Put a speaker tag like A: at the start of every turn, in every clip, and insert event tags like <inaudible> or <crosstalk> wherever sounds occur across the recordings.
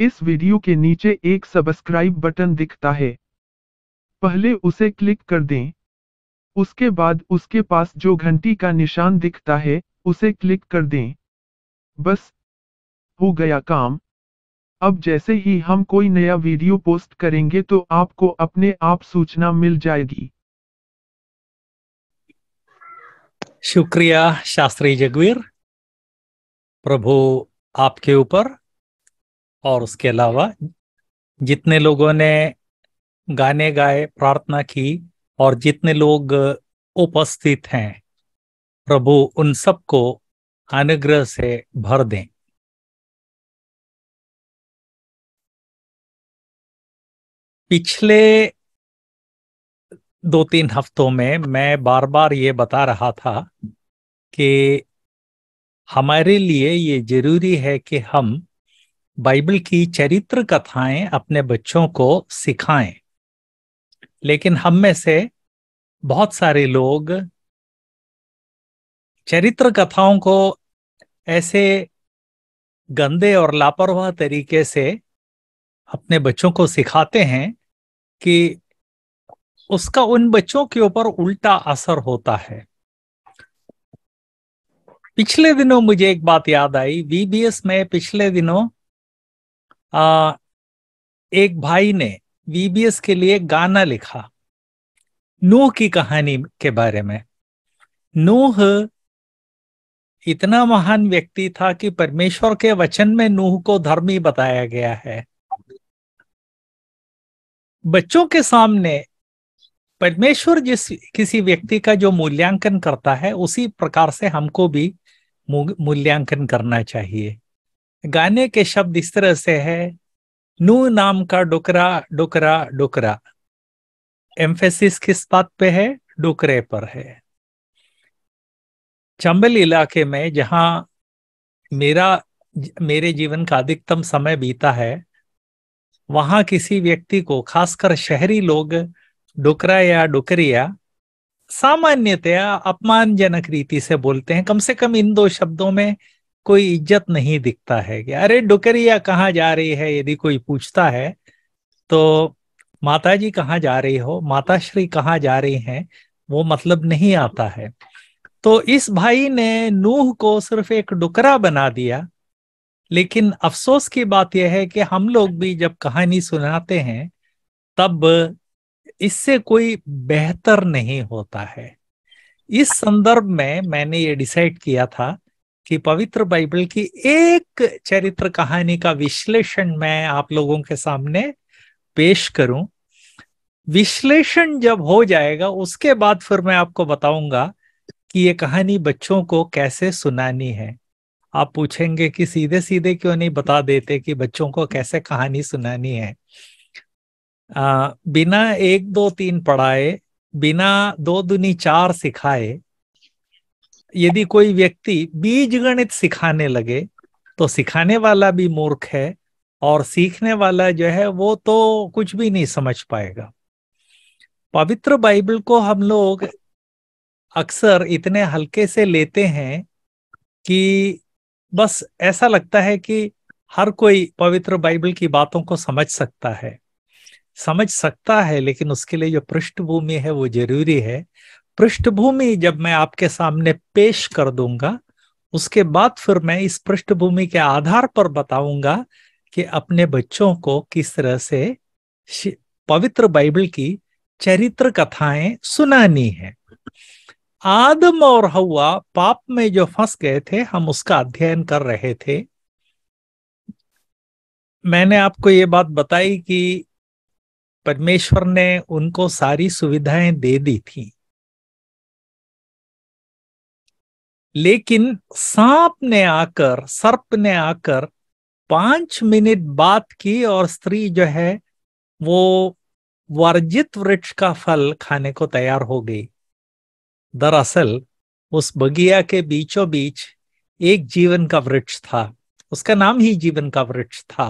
A: इस वीडियो के नीचे एक सब्सक्राइब बटन दिखता है पहले उसे क्लिक कर दें उसके बाद उसके पास जो घंटी का निशान दिखता है उसे क्लिक कर दें बस हो गया काम अब जैसे ही हम कोई नया वीडियो पोस्ट करेंगे तो आपको अपने आप सूचना मिल जाएगी शुक्रिया शास्त्री जगवीर प्रभु आपके ऊपर और उसके अलावा जितने लोगों ने गाने गाए प्रार्थना की और जितने लोग उपस्थित हैं प्रभु उन सबको अनुग्रह से भर दें पिछले दो तीन हफ्तों में मैं बार बार ये बता रहा था कि हमारे लिए ये जरूरी है कि हम बाइबल की चरित्र कथाएं अपने बच्चों को सिखाएं लेकिन हम में से बहुत सारे लोग चरित्र कथाओं को ऐसे गंदे और लापरवाह तरीके से अपने बच्चों को सिखाते हैं कि उसका उन बच्चों के ऊपर उल्टा असर होता है पिछले दिनों मुझे एक बात याद आई वीबीएस में पिछले दिनों आ, एक भाई ने वीबीएस के लिए गाना लिखा नूह की कहानी के बारे में नूह इतना महान व्यक्ति था कि परमेश्वर के वचन में नूह को धर्मी बताया गया है बच्चों के सामने परमेश्वर जिस किसी व्यक्ति का जो मूल्यांकन करता है उसी प्रकार से हमको भी मूल्यांकन करना चाहिए गाने के शब्द इस तरह से है नू नाम का डोकरा डोकरा डोकरा एम्फेसिस किस बात पे है डोकरे पर है चंबल इलाके में जहां मेरा मेरे जीवन का अधिकतम समय बीता है वहां किसी व्यक्ति को खासकर शहरी लोग डोकरा या डोकरिया सामान्यतया अपमानजनक रीति से बोलते हैं कम से कम इन दो शब्दों में कोई इज्जत नहीं दिखता है कि अरे डुकरिया कहाँ जा रही है यदि कोई पूछता है तो माता जी कहाँ जा रही हो माता श्री कहाँ जा रही हैं वो मतलब नहीं आता है तो इस भाई ने नूह को सिर्फ एक डुकरा बना दिया लेकिन अफसोस की बात यह है कि हम लोग भी जब कहानी सुनाते हैं तब इससे कोई बेहतर नहीं होता है इस संदर्भ में मैंने ये डिसाइड किया था कि पवित्र बाइबल की एक चरित्र कहानी का विश्लेषण मैं आप लोगों के सामने पेश करूं विश्लेषण जब हो जाएगा उसके बाद फिर मैं आपको बताऊंगा कि ये कहानी बच्चों को कैसे सुनानी है आप पूछेंगे कि सीधे सीधे क्यों नहीं बता देते कि बच्चों को कैसे कहानी सुनानी है आ, बिना एक दो तीन पढ़ाए बिना दो दुनी चार सिखाए यदि कोई व्यक्ति बीज गणित सिखाने लगे तो सिखाने वाला भी मूर्ख है और सीखने वाला जो है वो तो कुछ भी नहीं समझ पाएगा पवित्र बाइबल को हम लोग अक्सर इतने हल्के से लेते हैं कि बस ऐसा लगता है कि हर कोई पवित्र बाइबल की बातों को समझ सकता है समझ सकता है लेकिन उसके लिए जो पृष्ठभूमि है वो जरूरी है पृष्ठभूमि जब मैं आपके सामने पेश कर दूंगा उसके बाद फिर मैं इस पृष्ठभूमि के आधार पर बताऊंगा कि अपने बच्चों को किस तरह से पवित्र बाइबल की चरित्र कथाएं सुनानी है आदम और हवा पाप में जो फंस गए थे हम उसका अध्ययन कर रहे थे मैंने आपको ये बात बताई कि परमेश्वर ने उनको सारी सुविधाएं दे दी थी लेकिन सांप ने आकर सर्प ने आकर पांच मिनट बात की और स्त्री जो है वो वर्जित वृक्ष का फल खाने को तैयार हो गई दरअसल उस बगिया के बीचों बीच एक जीवन का वृक्ष था उसका नाम ही जीवन का वृक्ष था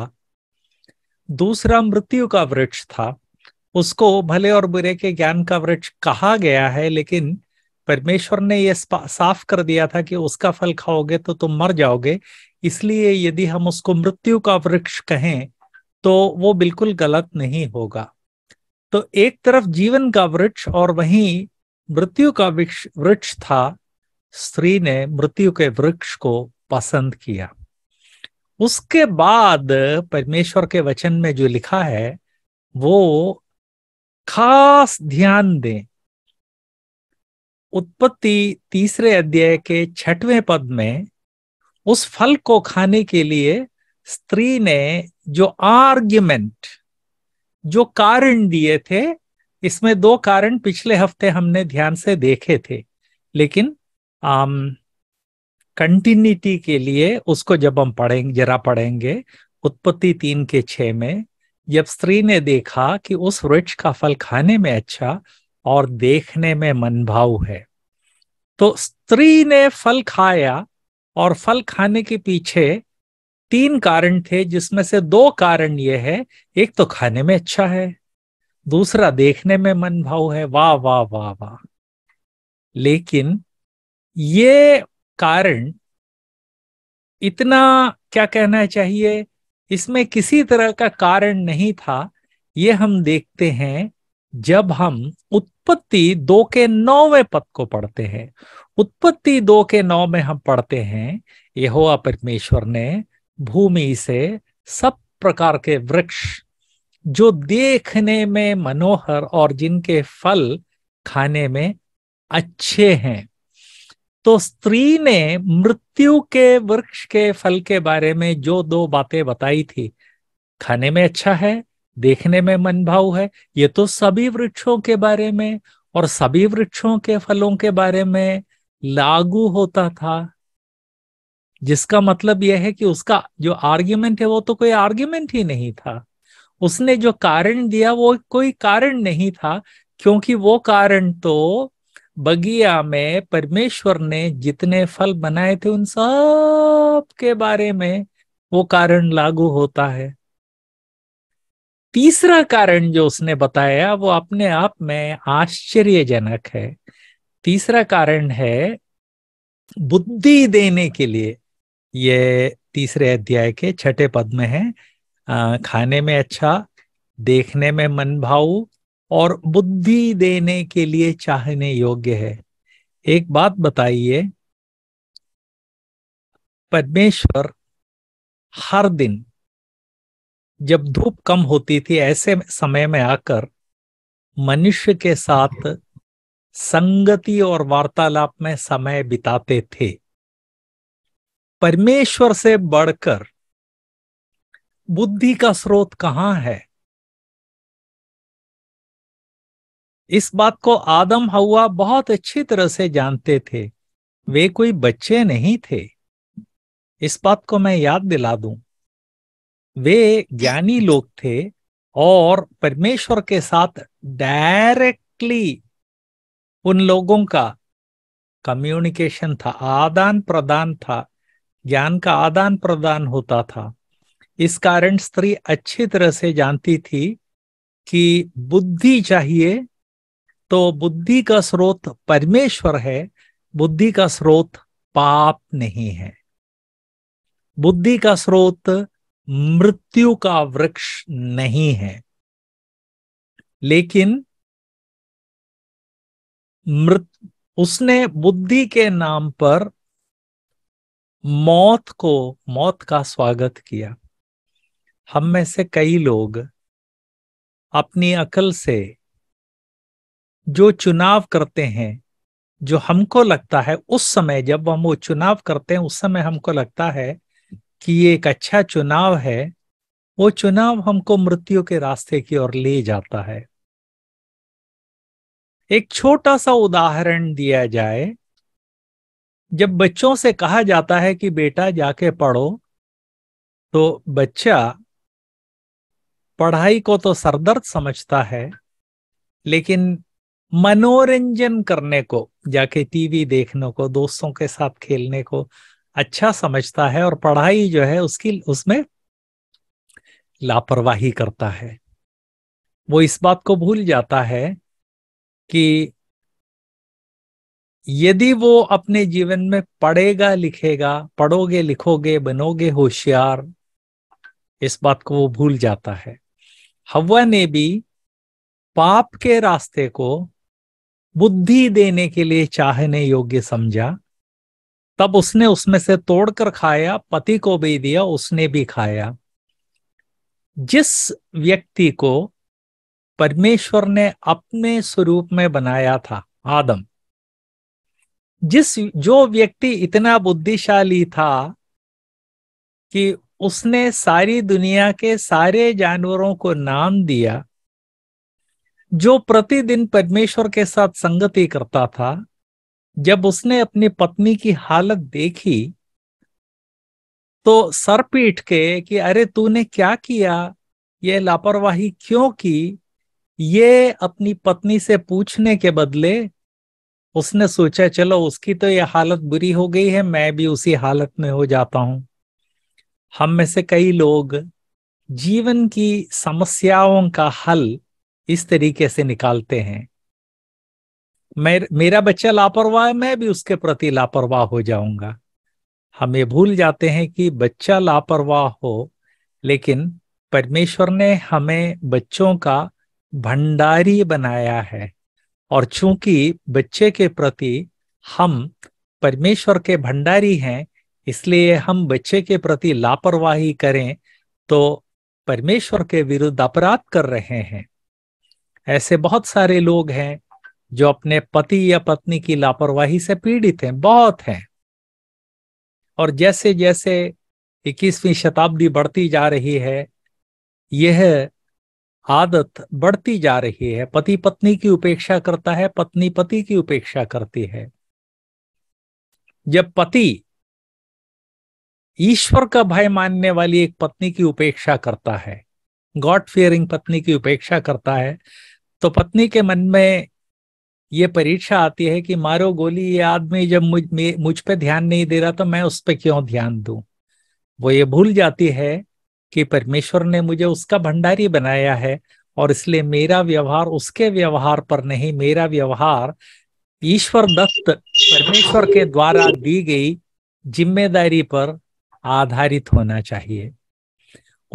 A: दूसरा मृत्यु का वृक्ष था उसको भले और बुरे के ज्ञान का वृक्ष कहा गया है लेकिन परमेश्वर ने यह साफ कर दिया था कि उसका फल खाओगे तो तुम मर जाओगे इसलिए यदि हम उसको मृत्यु का वृक्ष कहें तो वो बिल्कुल गलत नहीं होगा तो एक तरफ जीवन का वृक्ष और वहीं मृत्यु का वृक्ष था स्त्री ने मृत्यु के वृक्ष को पसंद किया उसके बाद परमेश्वर के वचन में जो लिखा है वो खास ध्यान दें उत्पत्ति तीसरे अध्याय के छठवें पद में उस फल को खाने के लिए स्त्री ने जो आर्ग्यूमेंट जो कारण दिए थे इसमें दो कारण पिछले हफ्ते हमने ध्यान से देखे थे लेकिन कंटिन्यूटी के लिए उसको जब हम पढ़ेंगे जरा पढ़ेंगे उत्पत्ति तीन के छ में जब स्त्री ने देखा कि उस वृक्ष का फल खाने में अच्छा और देखने में मनभाव है तो स्त्री ने फल खाया और फल खाने के पीछे तीन कारण थे जिसमें से दो कारण यह है एक तो खाने में अच्छा है दूसरा देखने में मन भाव है वाह वाह वाह वाह लेकिन ये कारण इतना क्या कहना चाहिए इसमें किसी तरह का कारण नहीं था ये हम देखते हैं जब हम उत्तर उत्पत्ति दो के नौवे पद को पढ़ते हैं उत्पत्ति दो के नौ में हम पढ़ते हैं यहोवा परमेश्वर ने भूमि से सब प्रकार के वृक्ष जो देखने में मनोहर और जिनके फल खाने में अच्छे हैं तो स्त्री ने मृत्यु के वृक्ष के फल के बारे में जो दो बातें बताई थी खाने में अच्छा है देखने में मन भाव है ये तो सभी वृक्षों के बारे में और सभी वृक्षों के फलों के बारे में लागू होता था जिसका मतलब यह है कि उसका जो आर्ग्यूमेंट है वो तो कोई आर्ग्यूमेंट ही नहीं था उसने जो कारण दिया वो कोई कारण नहीं था क्योंकि वो कारण तो बगिया में परमेश्वर ने जितने फल बनाए थे उन सब के बारे में वो कारण लागू होता है तीसरा कारण जो उसने बताया वो अपने आप में आश्चर्यजनक है तीसरा कारण है बुद्धि देने के लिए ये तीसरे अध्याय के छठे पद में है आ, खाने में अच्छा देखने में मन भाव और बुद्धि देने के लिए चाहने योग्य है एक बात बताइए परमेश्वर हर दिन जब धूप कम होती थी ऐसे समय में आकर मनुष्य के साथ संगति और वार्तालाप में समय बिताते थे परमेश्वर से बढ़कर बुद्धि का स्रोत कहाँ है इस बात को आदम हवा बहुत अच्छी तरह से जानते थे वे कोई बच्चे नहीं थे इस बात को मैं याद दिला दूं वे ज्ञानी लोग थे और परमेश्वर के साथ डायरेक्टली उन लोगों का कम्युनिकेशन था आदान प्रदान था ज्ञान का आदान प्रदान होता था इस कारण स्त्री अच्छी तरह से जानती थी कि बुद्धि चाहिए तो बुद्धि का स्रोत परमेश्वर है बुद्धि का स्रोत पाप नहीं है बुद्धि का स्रोत मृत्यु का वृक्ष नहीं है लेकिन मृत उसने बुद्धि के नाम पर मौत को मौत का स्वागत किया हम में से कई लोग अपनी अकल से जो चुनाव करते हैं जो हमको लगता है उस समय जब हम वो चुनाव करते हैं उस समय हमको लगता है कि ये एक अच्छा चुनाव है वो चुनाव हमको मृत्यु के रास्ते की ओर ले जाता है एक छोटा सा उदाहरण दिया जाए जब बच्चों से कहा जाता है कि बेटा जाके पढ़ो तो बच्चा पढ़ाई को तो सरदर्द समझता है लेकिन मनोरंजन करने को जाके टीवी देखने को दोस्तों के साथ खेलने को अच्छा समझता है और पढ़ाई जो है उसकी उसमें लापरवाही करता है वो इस बात को भूल जाता है कि यदि वो अपने जीवन में पढ़ेगा लिखेगा पढ़ोगे लिखोगे बनोगे होशियार इस बात को वो भूल जाता है हवा ने भी पाप के रास्ते को बुद्धि देने के लिए चाहने योग्य समझा तब उसने उसमें से तोड़कर खाया पति को भी दिया उसने भी खाया जिस व्यक्ति को परमेश्वर ने अपने स्वरूप में बनाया था आदम जिस जो व्यक्ति इतना बुद्धिशाली था कि उसने सारी दुनिया के सारे जानवरों को नाम दिया जो प्रतिदिन परमेश्वर के साथ संगति करता था जब उसने अपनी पत्नी की हालत देखी तो सर पीट के कि अरे तूने क्या किया ये लापरवाही क्यों की ये अपनी पत्नी से पूछने के बदले उसने सोचा चलो उसकी तो ये हालत बुरी हो गई है मैं भी उसी हालत में हो जाता हूं हम में से कई लोग जीवन की समस्याओं का हल इस तरीके से निकालते हैं मेर, मेरा बच्चा लापरवाह है मैं भी उसके प्रति लापरवाह हो जाऊंगा हम ये भूल जाते हैं कि बच्चा लापरवाह हो लेकिन परमेश्वर ने हमें बच्चों का भंडारी बनाया है और चूंकि बच्चे के प्रति हम परमेश्वर के भंडारी हैं इसलिए हम बच्चे के प्रति लापरवाही करें तो परमेश्वर के विरुद्ध अपराध कर रहे हैं ऐसे बहुत सारे लोग हैं जो अपने पति या पत्नी की लापरवाही से पीड़ित हैं बहुत हैं और जैसे जैसे 21वीं शताब्दी बढ़ती जा रही है यह आदत बढ़ती जा रही है पति पत्नी की उपेक्षा करता है पत्नी पति की उपेक्षा करती है जब पति ईश्वर का भय मानने वाली एक पत्नी की उपेक्षा करता है गॉड फियरिंग पत्नी की उपेक्षा करता है तो पत्नी के मन में ये परीक्षा आती है कि मारो गोली ये आदमी जब मुझ मुझ पे ध्यान नहीं दे रहा तो मैं उस पर क्यों ध्यान दू वो ये भूल जाती है कि परमेश्वर ने मुझे उसका भंडारी बनाया है और इसलिए मेरा व्यवहार उसके व्यवहार पर नहीं मेरा व्यवहार ईश्वर दत्त परमेश्वर के द्वारा दी गई जिम्मेदारी पर आधारित होना चाहिए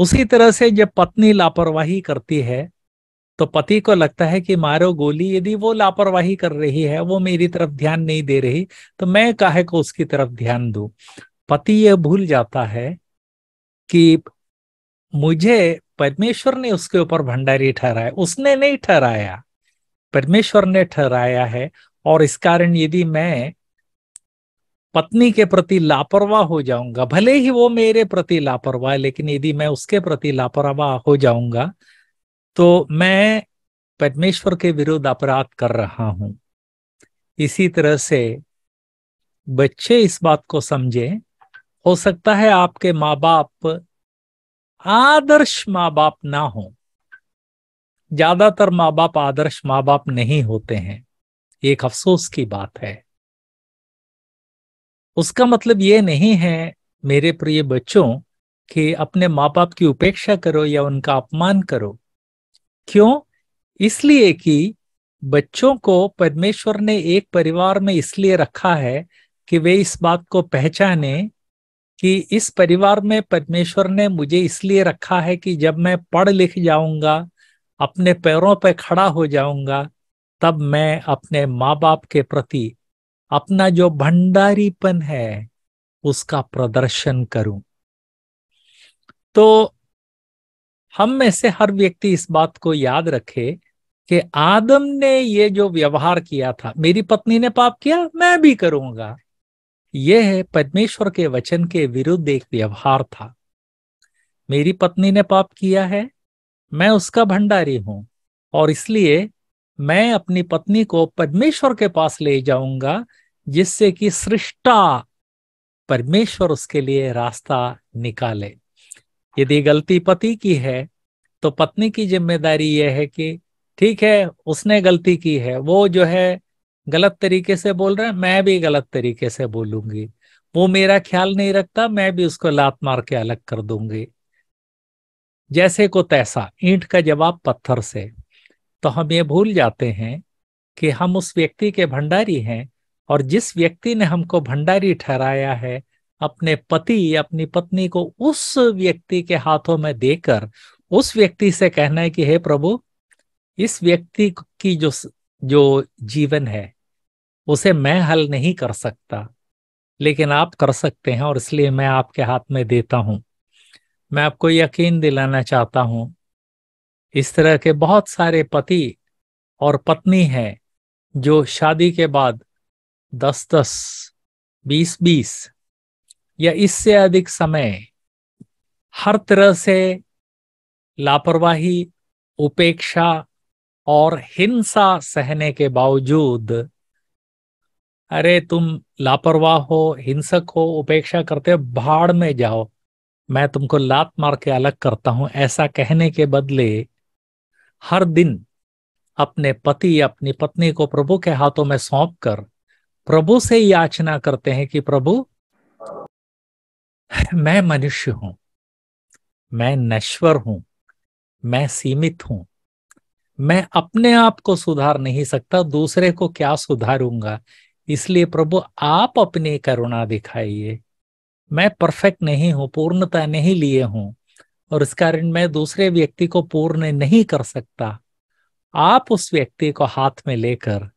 A: उसी तरह से जब पत्नी लापरवाही करती है तो पति को लगता है कि मारो गोली यदि वो लापरवाही कर रही है वो मेरी तरफ ध्यान नहीं दे रही तो मैं काहे को उसकी तरफ ध्यान दू पति यह भूल जाता है कि मुझे परमेश्वर ने उसके ऊपर भंडारी ठहराया उसने नहीं ठहराया परमेश्वर ने ठहराया है और इस कारण यदि मैं पत्नी के प्रति लापरवाह हो जाऊंगा भले ही वो मेरे प्रति लापरवाह लेकिन यदि मैं उसके प्रति लापरवाह हो जाऊंगा तो मैं परमेश्वर के विरुद्ध अपराध कर रहा हूं इसी तरह से बच्चे इस बात को समझे हो सकता है आपके माँ बाप आदर्श माँ बाप ना हो ज्यादातर माँ बाप आदर्श माँ बाप नहीं होते हैं एक अफसोस की बात है उसका मतलब ये नहीं है मेरे प्रिय बच्चों कि अपने माँ बाप की उपेक्षा करो या उनका अपमान करो क्यों इसलिए कि बच्चों को परमेश्वर ने एक परिवार में इसलिए रखा है कि वे इस बात को पहचाने कि इस परिवार में परमेश्वर ने मुझे इसलिए रखा है कि जब मैं पढ़ लिख जाऊंगा अपने पैरों पर खड़ा हो जाऊंगा तब मैं अपने माँ बाप के प्रति अपना जो भंडारीपन है उसका प्रदर्शन करूं तो हम में से हर व्यक्ति इस बात को याद रखे कि आदम ने ये जो व्यवहार किया था मेरी पत्नी ने पाप किया मैं भी करूंगा यह है परमेश्वर के वचन के विरुद्ध एक व्यवहार था मेरी पत्नी ने पाप किया है मैं उसका भंडारी हूं और इसलिए मैं अपनी पत्नी को परमेश्वर के पास ले जाऊंगा जिससे कि सृष्टा परमेश्वर उसके लिए रास्ता निकाले यदि गलती पति की है तो पत्नी की जिम्मेदारी यह है कि ठीक है उसने गलती की है वो जो है गलत तरीके से बोल रहा है मैं भी गलत तरीके से बोलूंगी वो मेरा ख्याल नहीं रखता मैं भी उसको लात मार के अलग कर दूंगी जैसे को तैसा ईंट का जवाब पत्थर से तो हम ये भूल जाते हैं कि हम उस व्यक्ति के भंडारी हैं और जिस व्यक्ति ने हमको भंडारी ठहराया है अपने पति अपनी पत्नी को उस व्यक्ति के हाथों में देकर उस व्यक्ति से कहना है कि हे प्रभु इस व्यक्ति की जो जो जीवन है उसे मैं हल नहीं कर सकता लेकिन आप कर सकते हैं और इसलिए मैं आपके हाथ में देता हूं मैं आपको यकीन दिलाना चाहता हूं इस तरह के बहुत सारे पति और पत्नी हैं जो शादी के बाद दस दस बीस बीस या इससे अधिक समय हर तरह से लापरवाही उपेक्षा और हिंसा सहने के बावजूद अरे तुम लापरवाह हो हिंसक हो उपेक्षा करते भाड़ में जाओ मैं तुमको लात मार के अलग करता हूं ऐसा कहने के बदले हर दिन अपने पति अपनी पत्नी को प्रभु के हाथों में सौंप कर प्रभु से याचना करते हैं कि प्रभु <laughs> मैं मनुष्य हूं मैं नश्वर हूं मैं सीमित हूं मैं अपने आप को सुधार नहीं सकता दूसरे को क्या सुधारूंगा इसलिए प्रभु आप अपनी करुणा दिखाइए मैं परफेक्ट नहीं हूं पूर्णता नहीं लिए हूं और इस कारण मैं दूसरे व्यक्ति को पूर्ण नहीं कर सकता आप उस व्यक्ति को हाथ में लेकर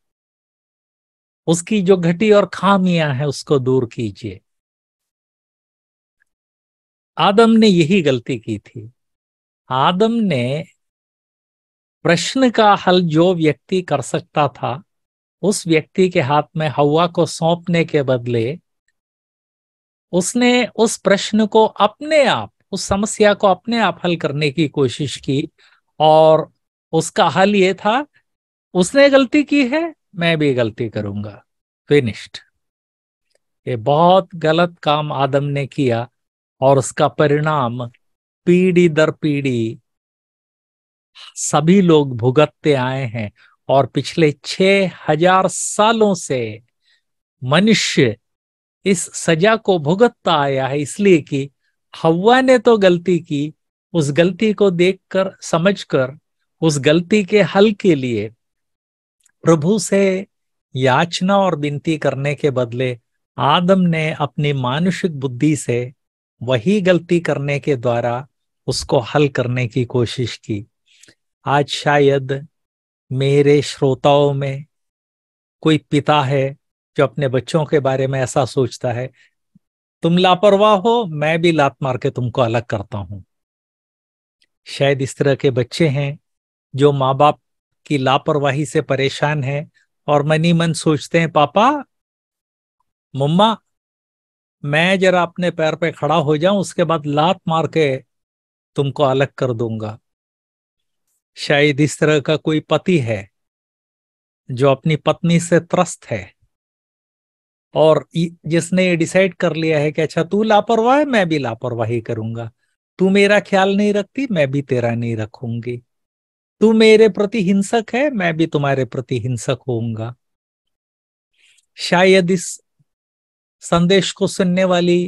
A: उसकी जो घटी और खामियां हैं उसको दूर कीजिए आदम ने यही गलती की थी आदम ने प्रश्न का हल जो व्यक्ति कर सकता था उस व्यक्ति के हाथ में हवा को सौंपने के बदले उसने उस प्रश्न को अपने आप उस समस्या को अपने आप हल करने की कोशिश की और उसका हल ये था उसने गलती की है मैं भी गलती करूंगा फिनिश्ड ये बहुत गलत काम आदम ने किया और उसका परिणाम पीढ़ी दर पीढ़ी सभी लोग भुगतते आए हैं और पिछले छह हजार सालों से मनुष्य इस सजा को भुगतता आया है इसलिए कि हवा ने तो गलती की उस गलती को देखकर समझकर उस गलती के हल के लिए प्रभु से याचना और विनती करने के बदले आदम ने अपनी मानुषिक बुद्धि से वही गलती करने के द्वारा उसको हल करने की कोशिश की आज शायद मेरे श्रोताओं में कोई पिता है जो अपने बच्चों के बारे में ऐसा सोचता है तुम लापरवाह हो मैं भी लात मार के तुमको अलग करता हूं शायद इस तरह के बच्चे हैं जो माँ बाप की लापरवाही से परेशान है और मनी मन सोचते हैं पापा मम्मा मैं जरा अपने पैर पे खड़ा हो जाऊं उसके बाद लात मार के तुमको अलग कर दूंगा शायद इस तरह का कोई पति है जो अपनी पत्नी से त्रस्त है और जिसने ये डिसाइड कर लिया है कि अच्छा तू लापरवाह मैं भी लापरवाही करूंगा तू मेरा ख्याल नहीं रखती मैं भी तेरा नहीं रखूंगी तू मेरे प्रति हिंसक है मैं भी तुम्हारे प्रति हिंसक होऊंगा शायद इस संदेश को सुनने वाली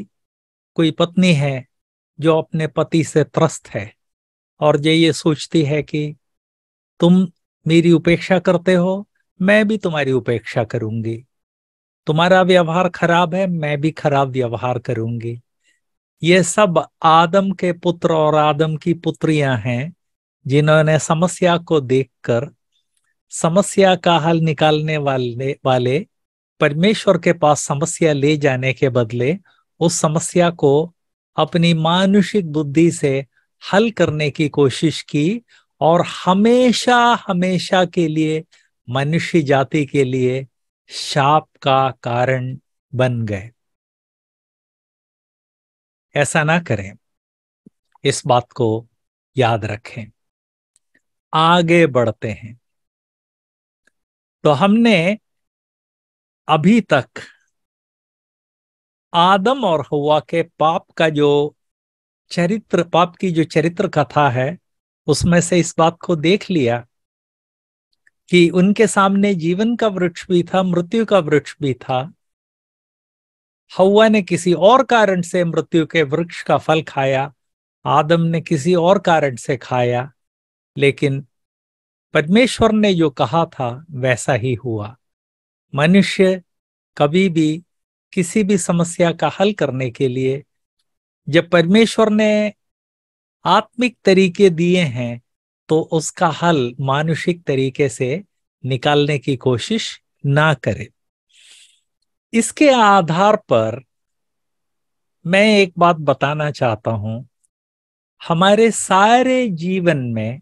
A: कोई पत्नी है जो अपने पति से त्रस्त है और जो ये सोचती है कि तुम मेरी उपेक्षा करते हो मैं भी तुम्हारी उपेक्षा करूंगी तुम्हारा व्यवहार खराब है मैं भी खराब व्यवहार करूंगी ये सब आदम के पुत्र और आदम की पुत्रियां हैं जिन्होंने समस्या को देखकर समस्या का हल निकालने वाले वाले परमेश्वर के पास समस्या ले जाने के बदले उस समस्या को अपनी मानुषिक बुद्धि से हल करने की कोशिश की और हमेशा हमेशा के लिए मनुष्य जाति के लिए शाप का कारण बन गए ऐसा ना करें इस बात को याद रखें आगे बढ़ते हैं तो हमने अभी तक आदम और हवा के पाप का जो चरित्र पाप की जो चरित्र कथा है उसमें से इस बात को देख लिया कि उनके सामने जीवन का वृक्ष भी था मृत्यु का वृक्ष भी था हवा ने किसी और कारण से मृत्यु के वृक्ष का फल खाया आदम ने किसी और कारण से खाया लेकिन परमेश्वर ने जो कहा था वैसा ही हुआ मनुष्य कभी भी किसी भी समस्या का हल करने के लिए जब परमेश्वर ने आत्मिक तरीके दिए हैं तो उसका हल मानुषिक तरीके से निकालने की कोशिश ना करे इसके आधार पर मैं एक बात बताना चाहता हूं हमारे सारे जीवन में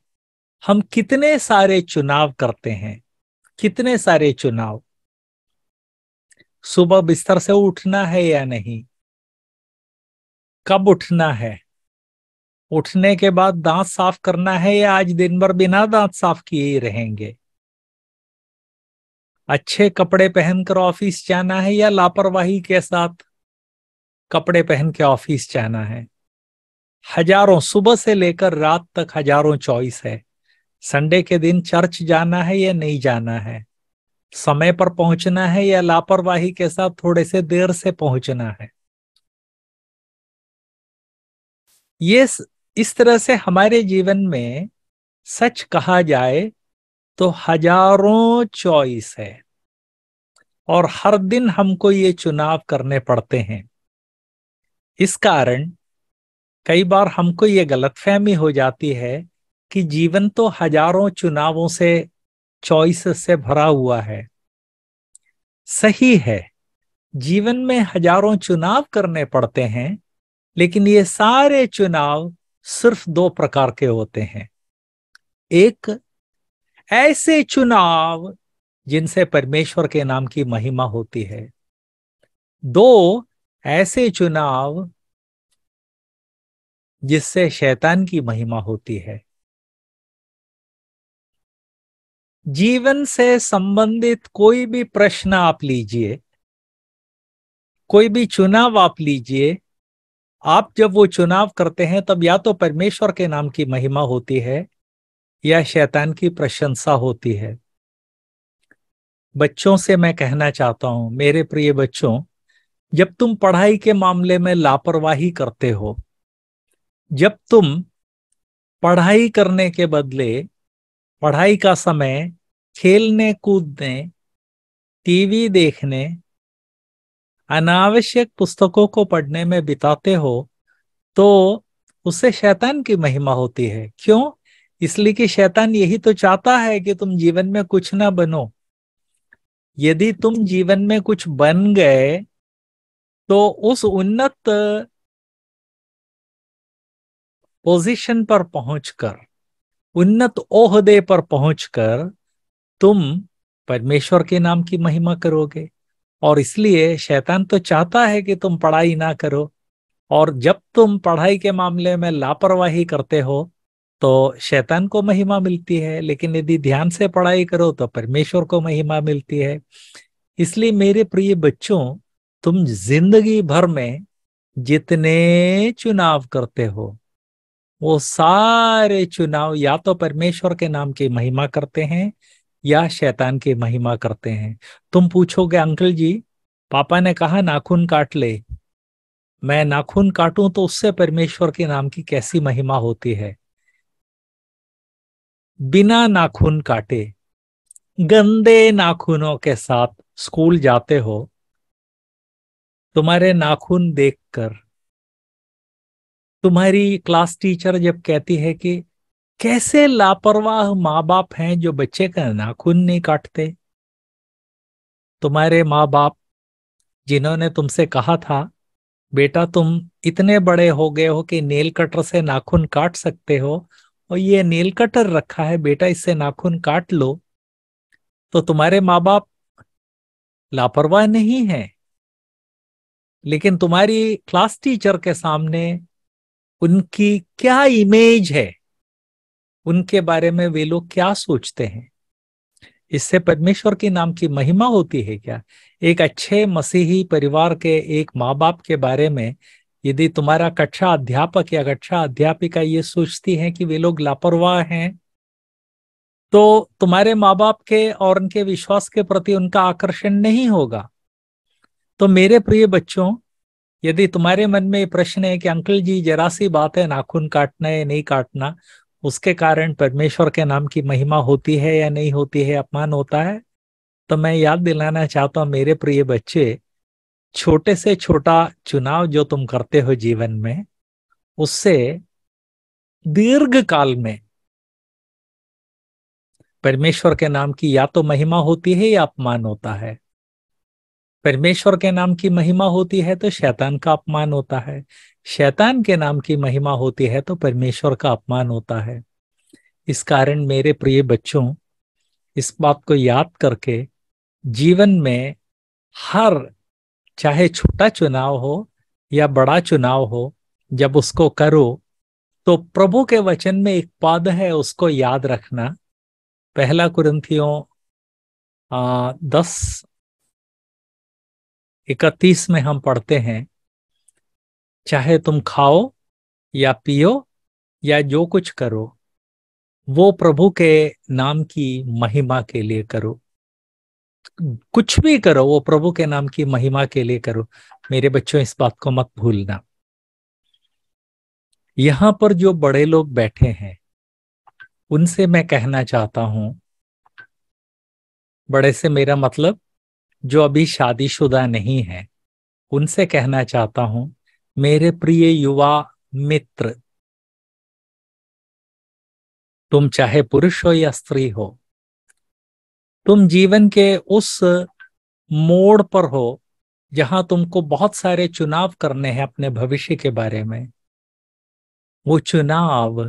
A: हम कितने सारे चुनाव करते हैं कितने सारे चुनाव सुबह बिस्तर से उठना है या नहीं कब उठना है उठने के बाद दांत साफ करना है या आज दिन भर बिना दांत साफ किए ही रहेंगे अच्छे कपड़े पहनकर ऑफिस जाना है या लापरवाही के साथ कपड़े पहन के ऑफिस जाना है हजारों सुबह से लेकर रात तक हजारों चॉइस है संडे के दिन चर्च जाना है या नहीं जाना है समय पर पहुंचना है या लापरवाही के साथ थोड़े से देर से पहुंचना है ये इस तरह से हमारे जीवन में सच कहा जाए तो हजारों चॉइस है और हर दिन हमको ये चुनाव करने पड़ते हैं इस कारण कई बार हमको ये गलतफहमी हो जाती है कि जीवन तो हजारों चुनावों से चॉइस से भरा हुआ है सही है जीवन में हजारों चुनाव करने पड़ते हैं लेकिन ये सारे चुनाव सिर्फ दो प्रकार के होते हैं एक ऐसे चुनाव जिनसे परमेश्वर के नाम की महिमा होती है दो ऐसे चुनाव जिससे शैतान की महिमा होती है जीवन से संबंधित कोई भी प्रश्न आप लीजिए कोई भी चुनाव आप लीजिए आप जब वो चुनाव करते हैं तब या तो परमेश्वर के नाम की महिमा होती है या शैतान की प्रशंसा होती है बच्चों से मैं कहना चाहता हूं मेरे प्रिय बच्चों जब तुम पढ़ाई के मामले में लापरवाही करते हो जब तुम पढ़ाई करने के बदले पढ़ाई का समय खेलने कूदने टीवी देखने अनावश्यक पुस्तकों को पढ़ने में बिताते हो तो उससे शैतान की महिमा होती है क्यों इसलिए कि शैतान यही तो चाहता है कि तुम जीवन में कुछ ना बनो यदि तुम जीवन में कुछ बन गए तो उस उन्नत पोजीशन पर पहुंचकर उन्नत ओहदे पर पहुंचकर तुम परमेश्वर के नाम की महिमा करोगे और इसलिए शैतान तो चाहता है कि तुम पढ़ाई ना करो और जब तुम पढ़ाई के मामले में लापरवाही करते हो तो शैतान को महिमा मिलती है लेकिन यदि ध्यान से पढ़ाई करो तो परमेश्वर को महिमा मिलती है इसलिए मेरे प्रिय बच्चों तुम जिंदगी भर में जितने चुनाव करते हो वो सारे चुनाव या तो परमेश्वर के नाम की महिमा करते हैं या शैतान की महिमा करते हैं तुम पूछोगे अंकल जी पापा ने कहा नाखून काट ले मैं नाखून काटूं तो उससे परमेश्वर के नाम की कैसी महिमा होती है बिना नाखून काटे गंदे नाखूनों के साथ स्कूल जाते हो तुम्हारे नाखून देखकर तुम्हारी क्लास टीचर जब कहती है कि कैसे लापरवाह माँ बाप हैं जो बच्चे का नाखून नहीं काटते तुम्हारे माँ बाप जिन्होंने तुमसे कहा था बेटा तुम इतने बड़े हो गए हो कि नेल कटर से नाखून काट सकते हो और ये नेल कटर रखा है बेटा इससे नाखून काट लो तो तुम्हारे माँ बाप लापरवाह नहीं है लेकिन तुम्हारी क्लास टीचर के सामने उनकी क्या इमेज है उनके बारे में वे लोग क्या सोचते हैं इससे परमेश्वर के नाम की महिमा होती है क्या एक अच्छे मसीही परिवार के एक माँ बाप के बारे में यदि तुम्हारा कक्षा अध्यापक या कक्षा अध्यापिका ये सोचती है कि वे लोग लापरवाह हैं तो तुम्हारे माँ बाप के और उनके विश्वास के प्रति उनका आकर्षण नहीं होगा तो मेरे प्रिय बच्चों यदि तुम्हारे मन में प्रश्न है कि अंकल जी जरा सी बात है नाखून काटना है नहीं काटना उसके कारण परमेश्वर के नाम की महिमा होती है या नहीं होती है अपमान होता है तो मैं याद दिलाना चाहता हूं मेरे प्रिय बच्चे छोटे से छोटा चुनाव जो तुम करते हो जीवन में उससे दीर्घ काल में परमेश्वर के नाम की या तो महिमा होती है या अपमान होता है परमेश्वर के नाम की महिमा होती है तो शैतान का अपमान होता है शैतान के नाम की महिमा होती है तो परमेश्वर का अपमान होता है इस कारण मेरे प्रिय बच्चों इस बात को याद करके जीवन में हर चाहे छोटा चुनाव हो या बड़ा चुनाव हो जब उसको करो तो प्रभु के वचन में एक पद है उसको याद रखना पहला कुरंथियों दस इकतीस में हम पढ़ते हैं चाहे तुम खाओ या पियो या जो कुछ करो वो प्रभु के नाम की महिमा के लिए करो कुछ भी करो वो प्रभु के नाम की महिमा के लिए करो मेरे बच्चों इस बात को मत भूलना यहां पर जो बड़े लोग बैठे हैं उनसे मैं कहना चाहता हूं बड़े से मेरा मतलब जो अभी शादीशुदा नहीं है उनसे कहना चाहता हूं मेरे प्रिय युवा मित्र तुम चाहे पुरुष हो या स्त्री हो तुम जीवन के उस मोड़ पर हो जहां तुमको बहुत सारे चुनाव करने हैं अपने भविष्य के बारे में वो चुनाव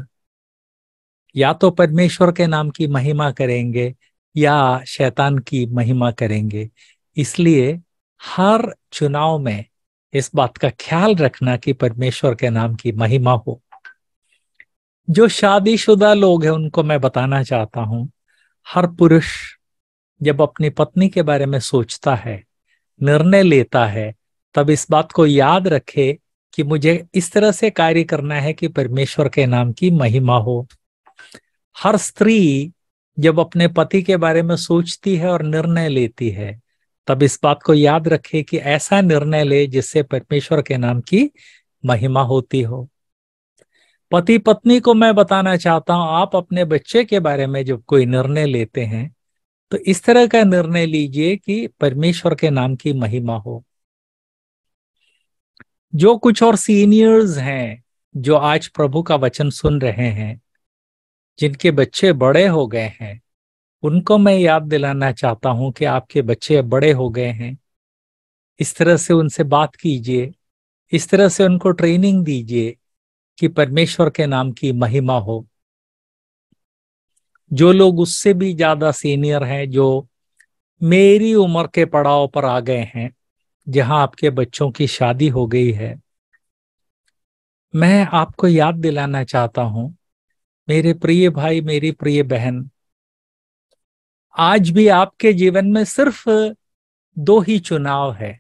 A: या तो परमेश्वर के नाम की महिमा करेंगे या शैतान की महिमा करेंगे इसलिए हर चुनाव में इस बात का ख्याल रखना कि परमेश्वर के नाम की महिमा हो जो शादीशुदा लोग हैं उनको मैं बताना चाहता हूं हर पुरुष जब अपनी पत्नी के बारे में सोचता है निर्णय लेता है तब इस बात को याद रखे कि मुझे इस तरह से कार्य करना है कि परमेश्वर के नाम की महिमा हो हर स्त्री जब अपने पति के बारे में सोचती है और निर्णय लेती है तब इस बात को याद रखे कि ऐसा निर्णय ले जिससे परमेश्वर के नाम की महिमा होती हो पति पत्नी को मैं बताना चाहता हूं आप अपने बच्चे के बारे में जब कोई निर्णय लेते हैं तो इस तरह का निर्णय लीजिए कि परमेश्वर के नाम की महिमा हो जो कुछ और सीनियर्स हैं जो आज प्रभु का वचन सुन रहे हैं जिनके बच्चे बड़े हो गए हैं उनको मैं याद दिलाना चाहता हूँ कि आपके बच्चे बड़े हो गए हैं इस तरह से उनसे बात कीजिए इस तरह से उनको ट्रेनिंग दीजिए कि परमेश्वर के नाम की महिमा हो जो लोग उससे भी ज्यादा सीनियर हैं जो मेरी उम्र के पड़ाव पर आ गए हैं जहां आपके बच्चों की शादी हो गई है मैं आपको याद दिलाना चाहता हूं मेरे प्रिय भाई मेरी प्रिय बहन आज भी आपके जीवन में सिर्फ दो ही चुनाव है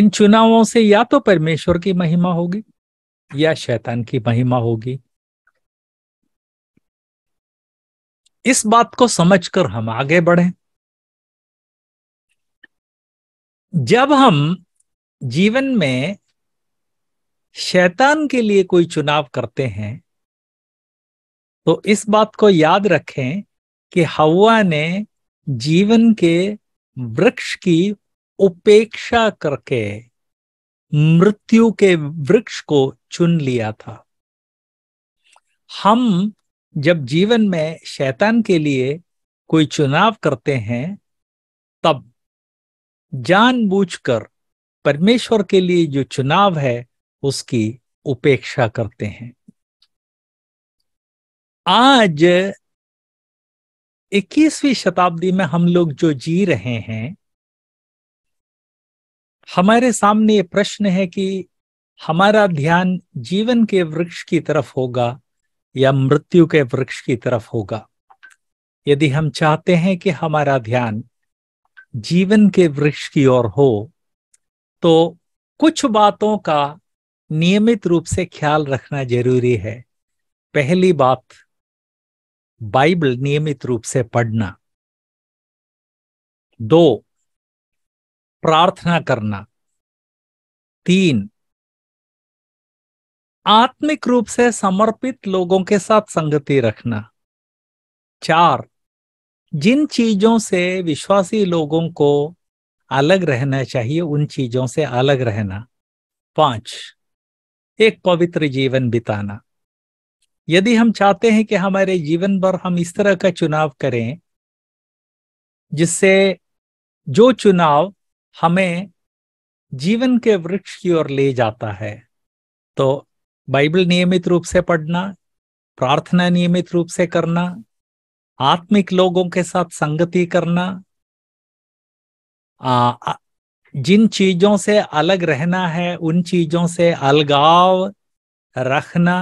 A: इन चुनावों से या तो परमेश्वर की महिमा होगी या शैतान की महिमा होगी इस बात को समझकर हम आगे बढ़े जब हम जीवन में शैतान के लिए कोई चुनाव करते हैं तो इस बात को याद रखें कि हवा ने जीवन के वृक्ष की उपेक्षा करके मृत्यु के वृक्ष को चुन लिया था हम जब जीवन में शैतान के लिए कोई चुनाव करते हैं तब जानबूझकर परमेश्वर के लिए जो चुनाव है उसकी उपेक्षा करते हैं आज इक्कीसवीं शताब्दी में हम लोग जो जी रहे हैं हमारे सामने ये प्रश्न है कि हमारा ध्यान जीवन के वृक्ष की तरफ होगा या मृत्यु के वृक्ष की तरफ होगा यदि हम चाहते हैं कि हमारा ध्यान जीवन के वृक्ष की ओर हो तो कुछ बातों का नियमित रूप से ख्याल रखना जरूरी है पहली बात बाइबल नियमित रूप से पढ़ना दो प्रार्थना करना तीन आत्मिक रूप से समर्पित लोगों के साथ संगति रखना चार जिन चीजों से विश्वासी लोगों को अलग रहना चाहिए उन चीजों से अलग रहना पांच एक पवित्र जीवन बिताना यदि हम चाहते हैं कि हमारे जीवन भर हम इस तरह का चुनाव करें जिससे जो चुनाव हमें जीवन के वृक्ष की ओर ले जाता है तो बाइबल नियमित रूप से पढ़ना प्रार्थना नियमित रूप से करना आत्मिक लोगों के साथ संगति करना आ, जिन चीजों से अलग रहना है उन चीजों से अलगाव रखना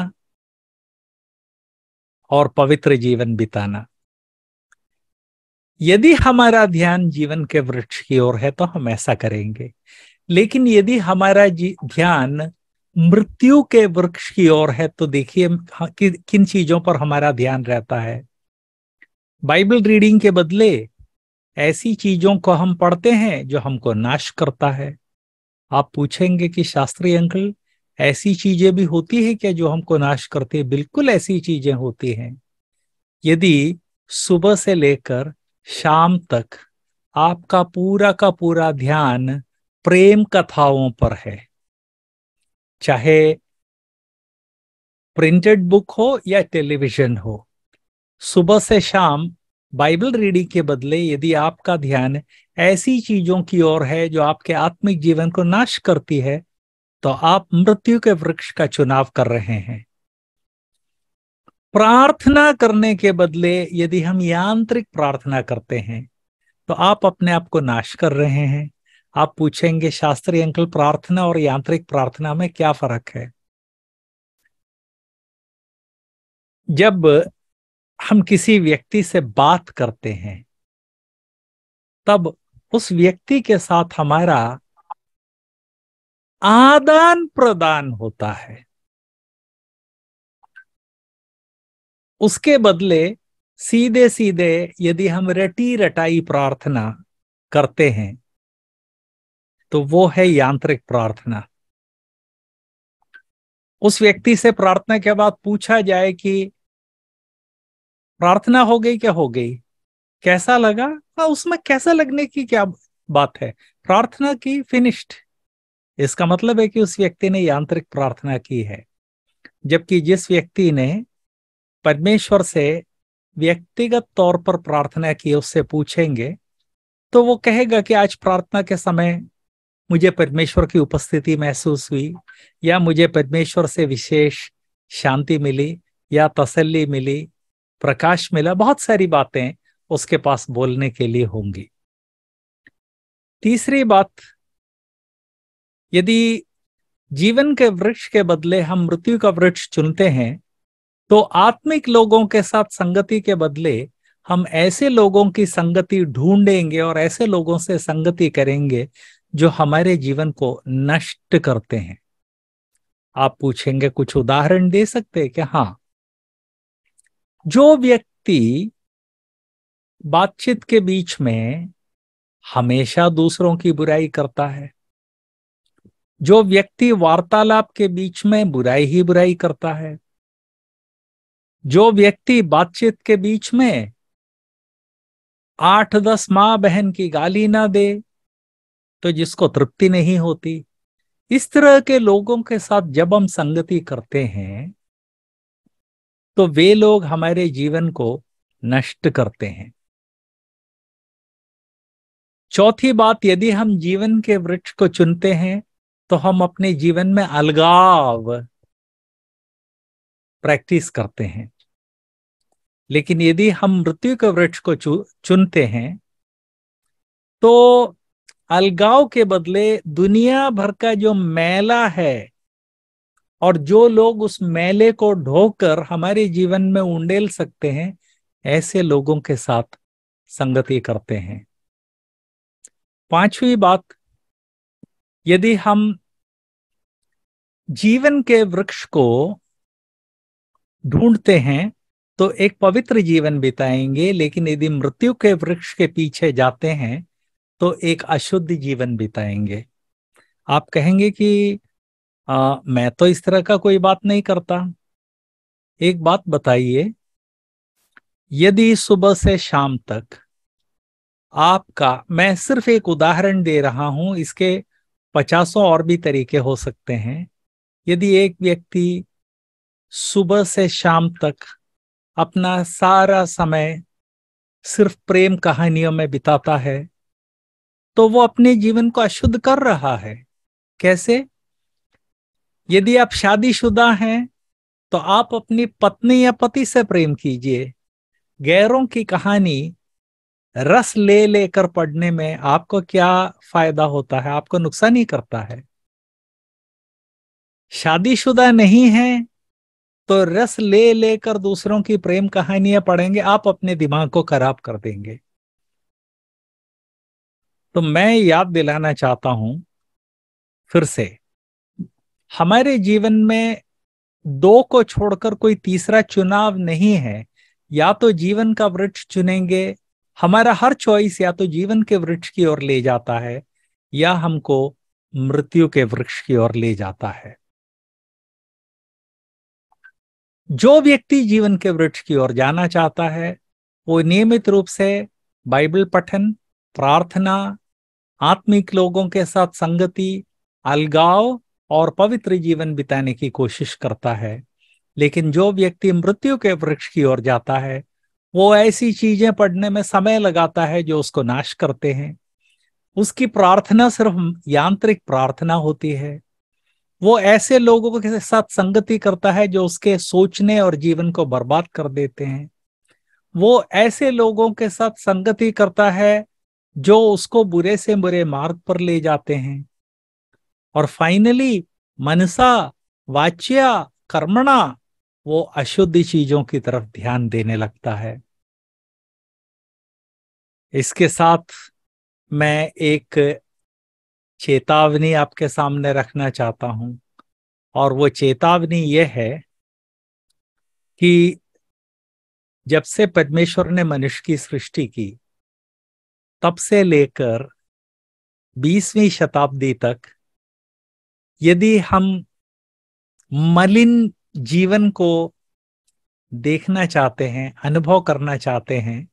A: और पवित्र जीवन बिताना यदि हमारा ध्यान जीवन के वृक्ष की ओर है तो हम ऐसा करेंगे लेकिन यदि हमारा ध्यान मृत्यु के वृक्ष की ओर है तो देखिए कि, किन चीजों पर हमारा ध्यान रहता है बाइबल रीडिंग के बदले ऐसी चीजों को हम पढ़ते हैं जो हमको नाश करता है आप पूछेंगे कि शास्त्री अंकल ऐसी चीजें भी होती है क्या जो हमको नाश करते हैं बिल्कुल ऐसी चीजें होती हैं यदि सुबह से लेकर शाम तक आपका पूरा का पूरा ध्यान प्रेम कथाओं पर है चाहे प्रिंटेड बुक हो या टेलीविजन हो सुबह से शाम बाइबल रीडिंग के बदले यदि आपका ध्यान ऐसी चीजों की ओर है जो आपके आत्मिक जीवन को नाश करती है तो आप मृत्यु के वृक्ष का चुनाव कर रहे हैं प्रार्थना करने के बदले यदि हम यांत्रिक प्रार्थना करते हैं तो आप अपने आप को नाश कर रहे हैं आप पूछेंगे शास्त्रीय अंकल प्रार्थना और यांत्रिक प्रार्थना में क्या फर्क है जब हम किसी व्यक्ति से बात करते हैं तब उस व्यक्ति के साथ हमारा आदान प्रदान होता है उसके बदले सीधे सीधे यदि हम रटी रटाई प्रार्थना करते हैं तो वो है यांत्रिक प्रार्थना उस व्यक्ति से प्रार्थना के बाद पूछा जाए कि प्रार्थना हो गई क्या हो गई कैसा लगा हाँ, उसमें कैसा लगने की क्या बात है प्रार्थना की फिनिश्ड इसका मतलब है कि उस व्यक्ति ने यांत्रिक प्रार्थना की है जबकि जिस व्यक्ति ने परमेश्वर से व्यक्तिगत तौर पर प्रार्थना की उससे पूछेंगे तो वो कहेगा कि आज प्रार्थना के समय मुझे परमेश्वर की उपस्थिति महसूस हुई या मुझे परमेश्वर से विशेष शांति मिली या तसल्ली मिली प्रकाश मिला बहुत सारी बातें उसके पास बोलने के लिए होंगी तीसरी बात यदि जीवन के वृक्ष के बदले हम मृत्यु का वृक्ष चुनते हैं तो आत्मिक लोगों के साथ संगति के बदले हम ऐसे लोगों की संगति ढूंढेंगे और ऐसे लोगों से संगति करेंगे जो हमारे जीवन को नष्ट करते हैं आप पूछेंगे कुछ उदाहरण दे सकते हैं कि हाँ जो व्यक्ति बातचीत के बीच में हमेशा दूसरों की बुराई करता है जो व्यक्ति वार्तालाप के बीच में बुराई ही बुराई करता है जो व्यक्ति बातचीत के बीच में आठ दस माँ बहन की गाली ना दे तो जिसको तृप्ति नहीं होती इस तरह के लोगों के साथ जब हम संगति करते हैं तो वे लोग हमारे जीवन को नष्ट करते हैं चौथी बात यदि हम जीवन के वृक्ष को चुनते हैं तो हम अपने जीवन में अलगाव प्रैक्टिस करते हैं लेकिन यदि हम मृत्यु के वृक्ष को चुनते हैं तो अलगाव के बदले दुनिया भर का जो मेला है और जो लोग उस मेले को ढोकर हमारे जीवन में उंडेल सकते हैं ऐसे लोगों के साथ संगति करते हैं पांचवी बात यदि हम जीवन के वृक्ष को ढूंढते हैं तो एक पवित्र जीवन बिताएंगे लेकिन यदि मृत्यु के वृक्ष के पीछे जाते हैं तो एक अशुद्ध जीवन बिताएंगे आप कहेंगे कि आ, मैं तो इस तरह का कोई बात नहीं करता एक बात बताइए यदि सुबह से शाम तक आपका मैं सिर्फ एक उदाहरण दे रहा हूं इसके पचासों और भी तरीके हो सकते हैं यदि एक व्यक्ति सुबह से शाम तक अपना सारा समय सिर्फ प्रेम कहानियों में बिताता है तो वो अपने जीवन को अशुद्ध कर रहा है कैसे यदि आप शादीशुदा हैं तो आप अपनी पत्नी या पति से प्रेम कीजिए गैरों की कहानी रस ले लेकर पढ़ने में आपको क्या फायदा होता है आपको नुकसान ही करता है शादीशुदा नहीं है तो रस ले लेकर दूसरों की प्रेम कहानियां पढ़ेंगे आप अपने दिमाग को खराब कर देंगे तो मैं याद दिलाना चाहता हूं फिर से हमारे जीवन में दो को छोड़कर कोई तीसरा चुनाव नहीं है या तो जीवन का वृक्ष चुनेंगे हमारा हर चॉइस या तो जीवन के वृक्ष की ओर ले जाता है या हमको मृत्यु के वृक्ष की ओर ले जाता है जो व्यक्ति जीवन के वृक्ष की ओर जाना चाहता है वो नियमित रूप से बाइबल पठन प्रार्थना आत्मिक लोगों के साथ संगति अलगाव और पवित्र जीवन बिताने की कोशिश करता है लेकिन जो व्यक्ति मृत्यु के वृक्ष की ओर जाता है वो ऐसी चीजें पढ़ने में समय लगाता है जो उसको नाश करते हैं उसकी प्रार्थना सिर्फ यांत्रिक प्रार्थना होती है वो ऐसे लोगों के साथ संगति करता है जो उसके सोचने और जीवन को बर्बाद कर देते हैं वो ऐसे लोगों के साथ संगति करता है जो उसको बुरे से बुरे मार्ग पर ले जाते हैं और फाइनली मनसा वाच्या कर्मणा वो अशुद्ध चीजों की तरफ ध्यान देने लगता है इसके साथ मैं एक चेतावनी आपके सामने रखना चाहता हूं और वो चेतावनी यह है कि जब से परमेश्वर ने मनुष्य की सृष्टि की तब से लेकर 20वीं शताब्दी तक यदि हम मलिन जीवन को देखना चाहते हैं अनुभव करना चाहते हैं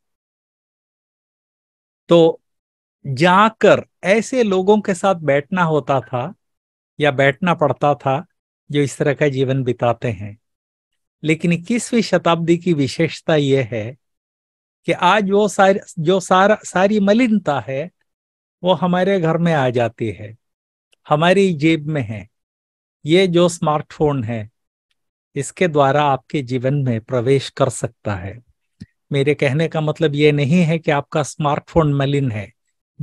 A: तो जाकर ऐसे लोगों के साथ बैठना होता था या बैठना पड़ता था जो इस तरह का जीवन बिताते हैं लेकिन इक्कीसवीं शताब्दी की विशेषता यह है कि आज वो सारी जो सारा सारी मलिनता है वो हमारे घर में आ जाती है हमारी जेब में है ये जो स्मार्टफोन है इसके द्वारा आपके जीवन में प्रवेश कर सकता है मेरे कहने का मतलब ये नहीं है कि आपका स्मार्टफोन मलिन है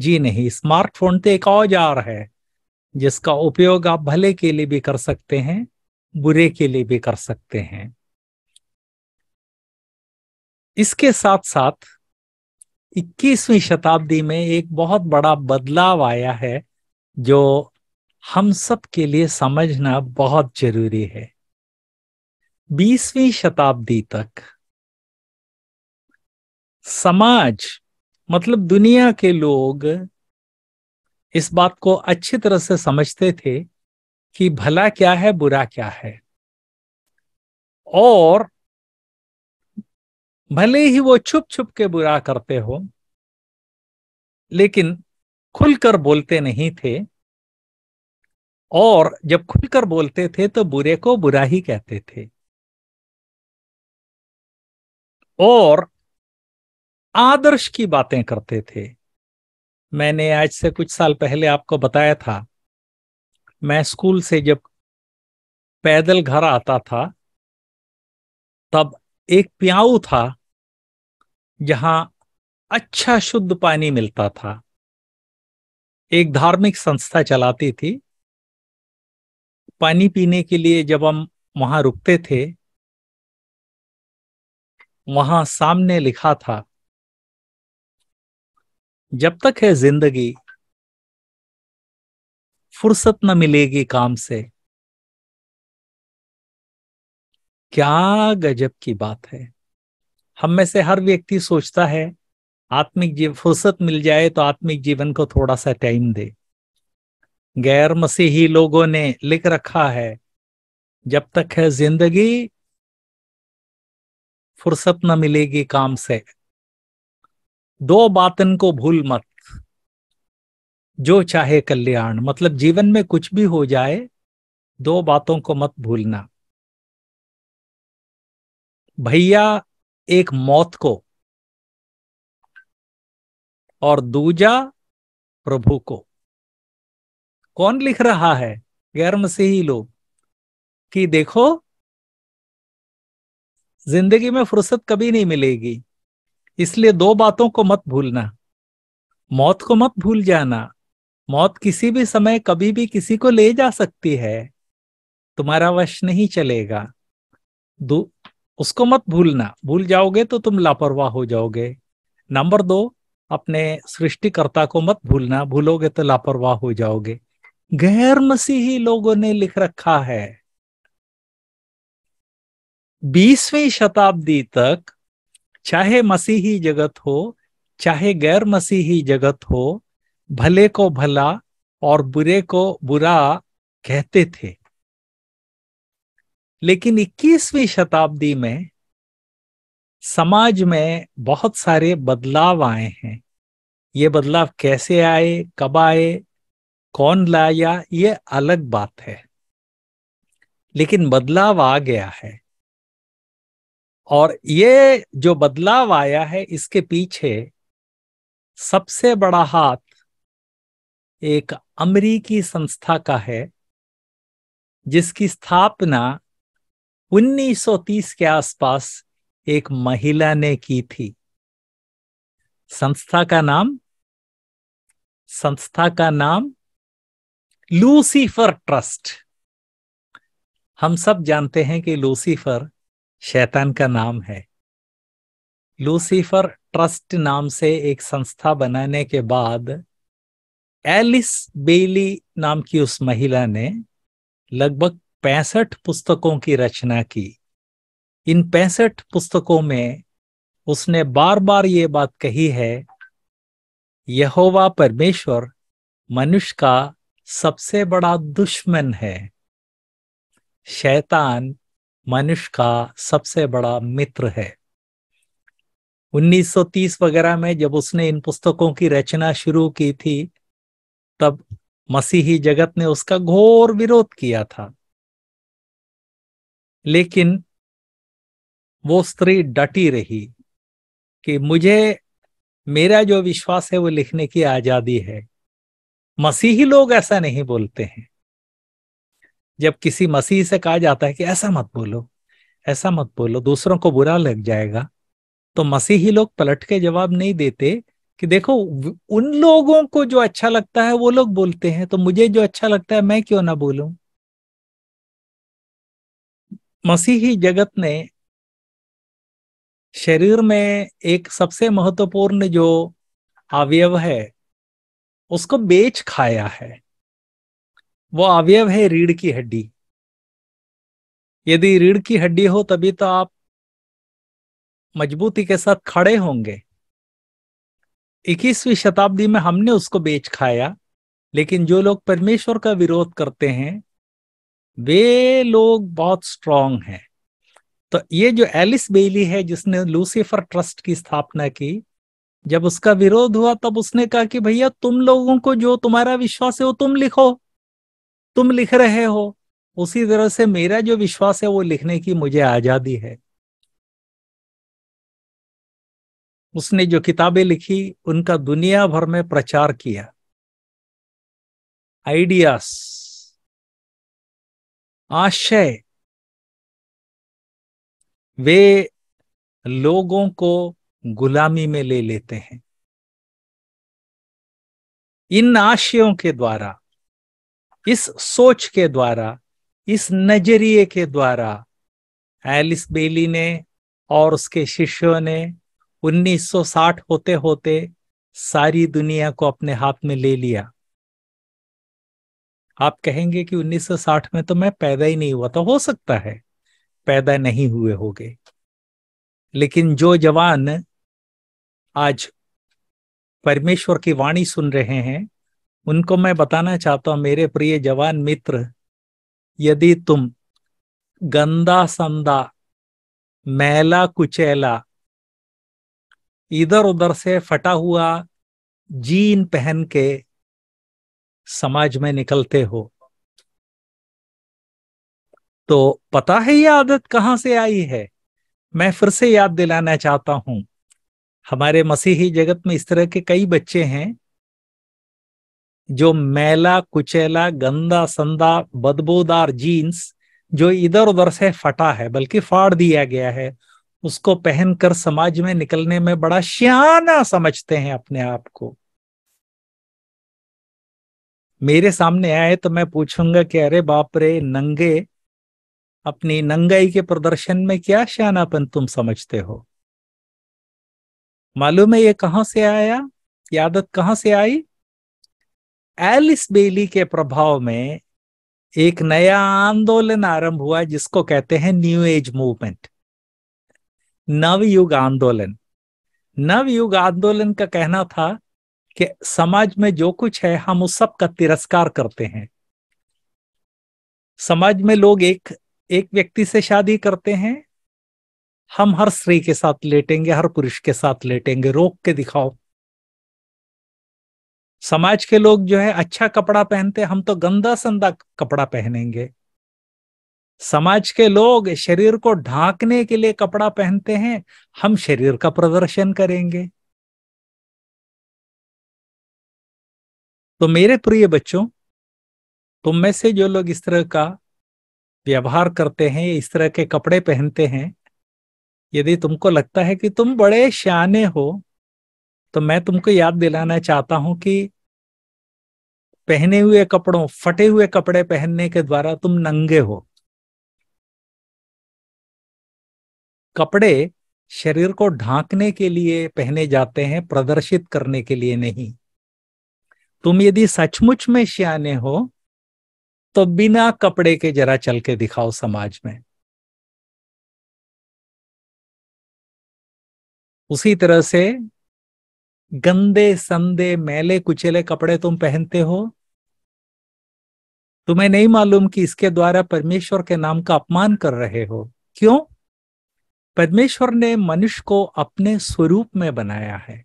A: जी नहीं स्मार्टफोन तो एक औजार है जिसका उपयोग आप भले के लिए भी कर सकते हैं बुरे के लिए भी कर सकते हैं इसके साथ साथ 21वीं शताब्दी में एक बहुत बड़ा बदलाव आया है जो हम सब के लिए समझना बहुत जरूरी है बीसवीं शताब्दी तक समाज मतलब दुनिया के लोग इस बात को अच्छी तरह से समझते थे कि भला क्या है बुरा क्या है और भले ही वो छुप छुप के बुरा करते हो लेकिन खुलकर बोलते नहीं थे और जब खुलकर बोलते थे तो बुरे को बुरा ही कहते थे और आदर्श की बातें करते थे मैंने आज से कुछ साल पहले आपको बताया था मैं स्कूल से जब पैदल घर आता था तब एक प्याऊ था जहां अच्छा शुद्ध पानी मिलता था एक धार्मिक संस्था चलाती थी पानी पीने के लिए जब हम वहां रुकते थे वहां सामने लिखा था जब तक है जिंदगी फुर्सत न मिलेगी काम से क्या गजब की बात है हम में से हर व्यक्ति सोचता है आत्मिक जीवन फुर्सत मिल जाए तो आत्मिक जीवन को थोड़ा सा टाइम दे गैर मसीही लोगों ने लिख रखा है जब तक है जिंदगी फुर्सत न मिलेगी काम से दो बातन को भूल मत जो चाहे कल्याण मतलब जीवन में कुछ भी हो जाए दो बातों को मत भूलना भैया एक मौत को और दूजा प्रभु को कौन लिख रहा है गैर मसीही लोग कि देखो जिंदगी में फुर्सत कभी नहीं मिलेगी इसलिए दो बातों को मत भूलना मौत को मत भूल जाना मौत किसी भी समय कभी भी किसी को ले जा सकती है तुम्हारा वश नहीं चलेगा दो उसको मत भूलना भूल जाओगे तो तुम लापरवाह हो जाओगे नंबर दो अपने सृष्टिकर्ता को मत भूलना भूलोगे तो लापरवाह हो जाओगे गैर मसीही लोगों ने लिख रखा है बीसवीं शताब्दी तक चाहे मसीही जगत हो चाहे गैर मसीही जगत हो भले को भला और बुरे को बुरा कहते थे लेकिन 21वीं शताब्दी में समाज में बहुत सारे बदलाव आए हैं ये बदलाव कैसे आए कब आए कौन लाया ये अलग बात है लेकिन बदलाव आ गया है और ये जो बदलाव आया है इसके पीछे सबसे बड़ा हाथ एक अमरीकी संस्था का है जिसकी स्थापना 1930 के आसपास एक महिला ने की थी संस्था का नाम संस्था का नाम लूसीफर ट्रस्ट हम सब जानते हैं कि लूसीफर शैतान का नाम है लूसीफर ट्रस्ट नाम से एक संस्था बनाने के बाद एलिस बेली नाम की उस महिला ने लगभग पैंसठ पुस्तकों की रचना की इन पैंसठ पुस्तकों में उसने बार बार ये बात कही है यहोवा परमेश्वर मनुष्य का सबसे बड़ा दुश्मन है शैतान मनुष्य का सबसे बड़ा मित्र है 1930 वगैरह में जब उसने इन पुस्तकों की रचना शुरू की थी तब मसीही जगत ने उसका घोर विरोध किया था लेकिन वो स्त्री डटी रही कि मुझे मेरा जो विश्वास है वो लिखने की आजादी है मसीही लोग ऐसा नहीं बोलते हैं जब किसी मसीह से कहा जाता है कि ऐसा मत बोलो ऐसा मत बोलो दूसरों को बुरा लग जाएगा तो मसीही लोग पलट के जवाब नहीं देते कि देखो उन लोगों को जो अच्छा लगता है वो लोग बोलते हैं तो मुझे जो अच्छा लगता है मैं क्यों ना बोलूं मसीही जगत ने शरीर में एक सबसे महत्वपूर्ण जो अवयव है उसको बेच खाया है वो अवयव है रीढ़ की हड्डी यदि रीढ़ की हड्डी हो तभी तो आप मजबूती के साथ खड़े होंगे इक्कीसवीं शताब्दी में हमने उसको बेच खाया लेकिन जो लोग परमेश्वर का विरोध करते हैं वे लोग बहुत स्ट्रांग हैं तो ये जो एलिस बेली है जिसने लूसीफर ट्रस्ट की स्थापना की जब उसका विरोध हुआ तब उसने कहा कि भैया तुम लोगों को जो तुम्हारा विश्वास है वो तुम लिखो तुम लिख रहे हो उसी तरह से मेरा जो विश्वास है वो लिखने की मुझे आजादी है उसने जो किताबें लिखी उनका दुनिया भर में प्रचार किया आइडियास आशय वे लोगों को गुलामी में ले लेते हैं इन आशयों के द्वारा इस सोच के द्वारा इस नजरिए के द्वारा एलिस बेली ने और उसके शिष्यों ने 1960 होते होते सारी दुनिया को अपने हाथ में ले लिया आप कहेंगे कि 1960 में तो मैं पैदा ही नहीं हुआ तो हो सकता है पैदा नहीं हुए होंगे लेकिन जो जवान आज परमेश्वर की वाणी सुन रहे हैं उनको मैं बताना चाहता हूं मेरे प्रिय जवान मित्र यदि तुम गंदा संदा मैला कुचैला इधर उधर से फटा हुआ जीन पहन के समाज में निकलते हो तो पता है ये आदत कहाँ से आई है मैं फिर से याद दिलाना चाहता हूं हमारे मसीही जगत में इस तरह के कई बच्चे हैं जो मैला कुचेला गंदा संदा बदबूदार जीन्स जो इधर उधर से फटा है बल्कि फाड़ दिया गया है उसको पहनकर समाज में निकलने में बड़ा श्याना समझते हैं अपने आप को मेरे सामने आए तो मैं पूछूंगा कि अरे बाप रे नंगे अपनी नंगाई के प्रदर्शन में क्या श्यानापन तुम समझते हो मालूम है ये कहां से आया ये आदत कहां से आई एलिस बेली के प्रभाव में एक नया आंदोलन आरंभ हुआ जिसको कहते हैं न्यू एज मूवमेंट नवयुग आंदोलन नवयुग आंदोलन का कहना था कि समाज में जो कुछ है हम उस सब का तिरस्कार करते हैं समाज में लोग एक एक व्यक्ति से शादी करते हैं हम हर स्त्री के साथ लेटेंगे हर पुरुष के साथ लेटेंगे रोक के दिखाओ समाज के लोग जो है अच्छा कपड़ा पहनते हम तो गंदा संदा कपड़ा पहनेंगे समाज के लोग शरीर को ढांकने के लिए कपड़ा पहनते हैं हम शरीर का प्रदर्शन करेंगे तो मेरे प्रिय बच्चों तुम में से जो लोग इस तरह का व्यवहार करते हैं इस तरह के कपड़े पहनते हैं यदि तुमको लगता है कि तुम बड़े श्याने हो तो मैं तुमको याद दिलाना चाहता हूं कि पहने हुए कपड़ों फटे हुए कपड़े पहनने के द्वारा तुम नंगे हो कपड़े शरीर को ढांकने के लिए पहने जाते हैं प्रदर्शित करने के लिए नहीं तुम यदि सचमुच में श्याने हो तो बिना कपड़े के जरा चल के दिखाओ समाज में उसी तरह से गंदे संदे मैले कुचेले कपड़े तुम पहनते हो तुम्हें नहीं मालूम कि इसके द्वारा परमेश्वर के नाम का अपमान कर रहे हो क्यों परमेश्वर ने मनुष्य को अपने स्वरूप में बनाया है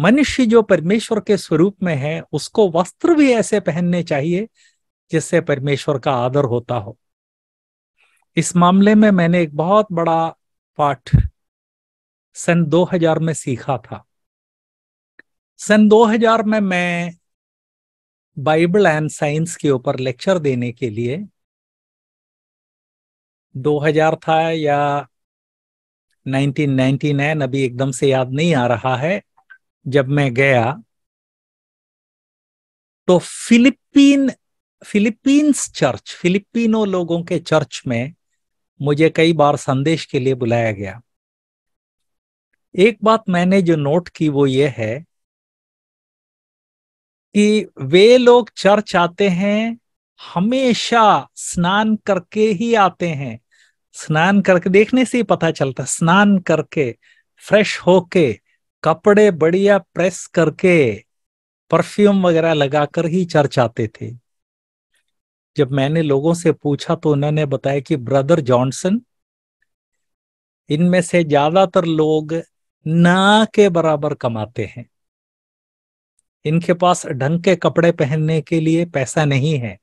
A: मनुष्य जो परमेश्वर के स्वरूप में है उसको वस्त्र भी ऐसे पहनने चाहिए जिससे परमेश्वर का आदर होता हो इस मामले में मैंने एक बहुत बड़ा पाठ सन 2000 में सीखा था सन 2000 में मैं बाइबल एंड साइंस के ऊपर लेक्चर देने के लिए 2000 था या 1999 अभी एकदम से याद नहीं आ रहा है जब मैं गया तो फिलिपीन फिलिपींस चर्च फिलिपिनो लोगों के चर्च में मुझे कई बार संदेश के लिए बुलाया गया एक बात मैंने जो नोट की वो ये है कि वे लोग चर्च आते हैं हमेशा स्नान करके ही आते हैं स्नान करके देखने से ही पता चलता स्नान करके फ्रेश होके कपड़े बढ़िया प्रेस करके परफ्यूम वगैरह लगाकर ही चर्च आते थे जब मैंने लोगों से पूछा तो उन्होंने बताया कि ब्रदर जॉनसन इनमें से ज्यादातर लोग ना के बराबर कमाते हैं इनके पास ढंग के कपड़े पहनने के लिए पैसा नहीं है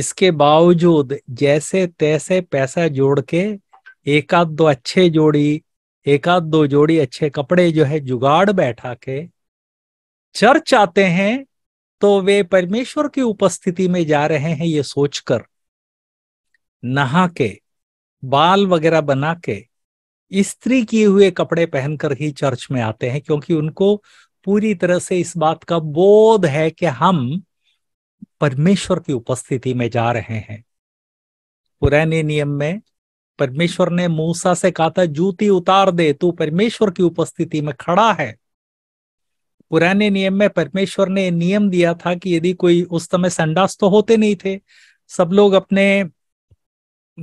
A: इसके बावजूद जैसे तैसे पैसा जोड़ के एक आध दो अच्छे जोड़ी एक आध दो जोड़ी अच्छे कपड़े जो है जुगाड़ बैठा के चर्च आते हैं तो वे परमेश्वर की उपस्थिति में जा रहे हैं ये सोचकर नहा के बाल वगैरह बना के स्त्री किए हुए कपड़े पहनकर ही चर्च में आते हैं क्योंकि उनको पूरी तरह से इस बात का बोध है कि हम परमेश्वर की उपस्थिति में जा रहे हैं पुराने नियम में परमेश्वर ने मूसा से कहा था जूती उतार दे तू परमेश्वर की उपस्थिति में खड़ा है पुराने नियम में परमेश्वर ने नियम दिया था कि यदि कोई उस समय संडास तो होते नहीं थे सब लोग अपने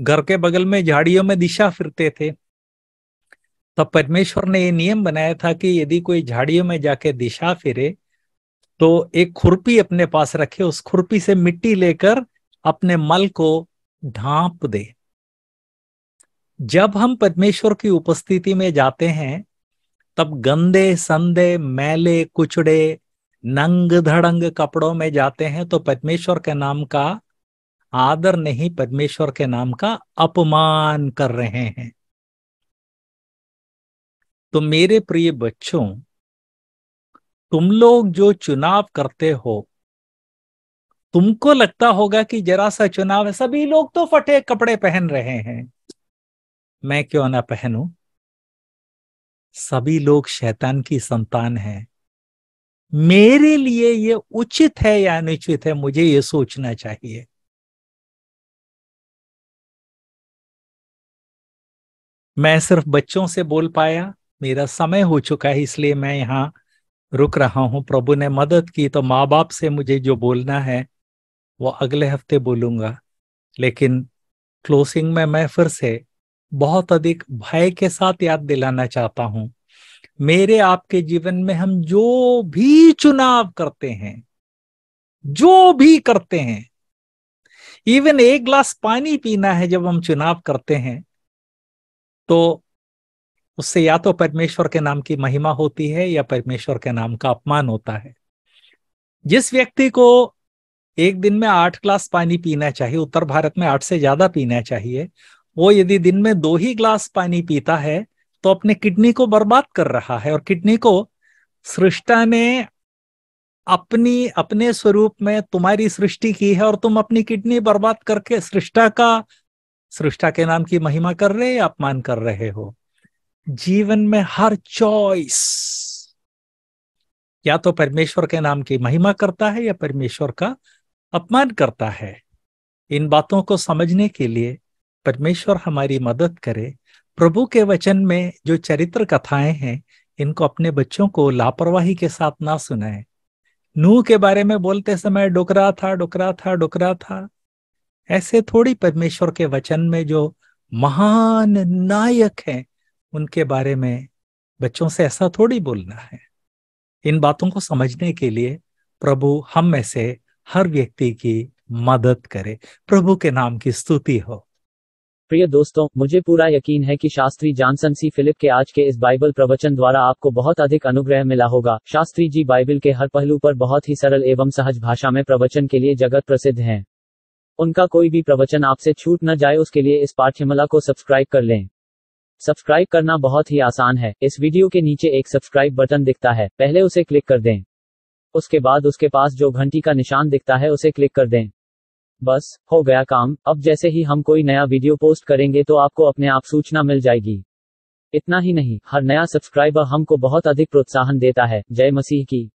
A: घर के बगल में झाड़ियों में दिशा फिरते थे तब तो परमेश्वर ने ये नियम बनाया था कि यदि कोई झाड़ियों में जाके दिशा फिरे तो एक खुरपी अपने पास रखे उस खुरपी से मिट्टी लेकर अपने मल को ढांप दे जब हम परमेश्वर की उपस्थिति में जाते हैं तब गंदे संदे मैले कुचड़े नंग धड़ंग कपड़ों में जाते हैं तो परमेश्वर के नाम का आदर नहीं परमेश्वर के नाम का अपमान कर रहे हैं तो मेरे प्रिय बच्चों तुम लोग जो चुनाव करते हो तुमको लगता होगा कि जरा सा चुनाव है सभी लोग तो फटे कपड़े पहन रहे हैं मैं क्यों ना पहनू सभी लोग शैतान की संतान हैं मेरे लिए ये उचित है या अनुचित है मुझे ये सोचना चाहिए मैं सिर्फ बच्चों से बोल पाया मेरा समय हो चुका है इसलिए मैं यहाँ रुक रहा हूँ प्रभु ने मदद की तो माँ बाप से मुझे जो बोलना है वो अगले हफ्ते बोलूंगा लेकिन क्लोजिंग में मैं फिर से बहुत अधिक भय के साथ याद दिलाना चाहता हूँ मेरे आपके जीवन में हम जो भी चुनाव करते हैं जो भी करते हैं इवन एक ग्लास पानी पीना है जब हम चुनाव करते हैं तो उससे या तो परमेश्वर के नाम की महिमा होती है या परमेश्वर के नाम का अपमान होता है जिस व्यक्ति को एक दिन में आठ ग्लास पानी पीना चाहिए उत्तर भारत में आठ से ज्यादा पीना चाहिए वो यदि दिन में दो ही ग्लास पानी पीता है तो अपने किडनी को बर्बाद कर रहा है और किडनी को सृष्टा ने अपनी अपने स्वरूप में तुम्हारी सृष्टि की है और तुम अपनी किडनी बर्बाद करके सृष्टा का सृष्टा के नाम की महिमा कर रहे या अपमान कर रहे हो जीवन में हर चॉइस या तो परमेश्वर के नाम की महिमा करता है या परमेश्वर का अपमान करता है इन बातों को समझने के लिए परमेश्वर हमारी मदद करे प्रभु के वचन में जो चरित्र कथाएं हैं इनको अपने बच्चों को लापरवाही के साथ ना सुनाए नूह के बारे में बोलते समय डोकरा था डोकरा था डोकरा था ऐसे थोड़ी परमेश्वर के वचन में जो महान नायक हैं उनके बारे में बच्चों से ऐसा थोड़ी बोलना है इन बातों को समझने के लिए प्रभु हम में से हर व्यक्ति की मदद करे प्रभु के नाम की स्तुति हो प्रिय दोस्तों मुझे पूरा यकीन है कि शास्त्री जॉनसन सी फिलिप के आज के इस बाइबल प्रवचन द्वारा आपको बहुत अधिक अनुग्रह मिला होगा शास्त्री जी बाइबल के हर पहलू पर बहुत ही सरल एवं सहज भाषा में प्रवचन के लिए जगत प्रसिद्ध हैं उनका कोई भी प्रवचन आपसे छूट न जाए उसके लिए इस पाठ्यमला को सब्सक्राइब कर लें सब्सक्राइब करना बहुत ही आसान है इस वीडियो के नीचे एक सब्सक्राइब बटन दिखता है पहले उसे क्लिक कर दें उसके बाद उसके पास जो घंटी का निशान दिखता है उसे क्लिक कर दें बस हो गया काम अब जैसे ही हम कोई नया वीडियो पोस्ट करेंगे तो आपको अपने आप सूचना मिल जाएगी इतना ही नहीं हर नया सब्सक्राइबर हमको बहुत अधिक प्रोत्साहन देता है जय मसीह की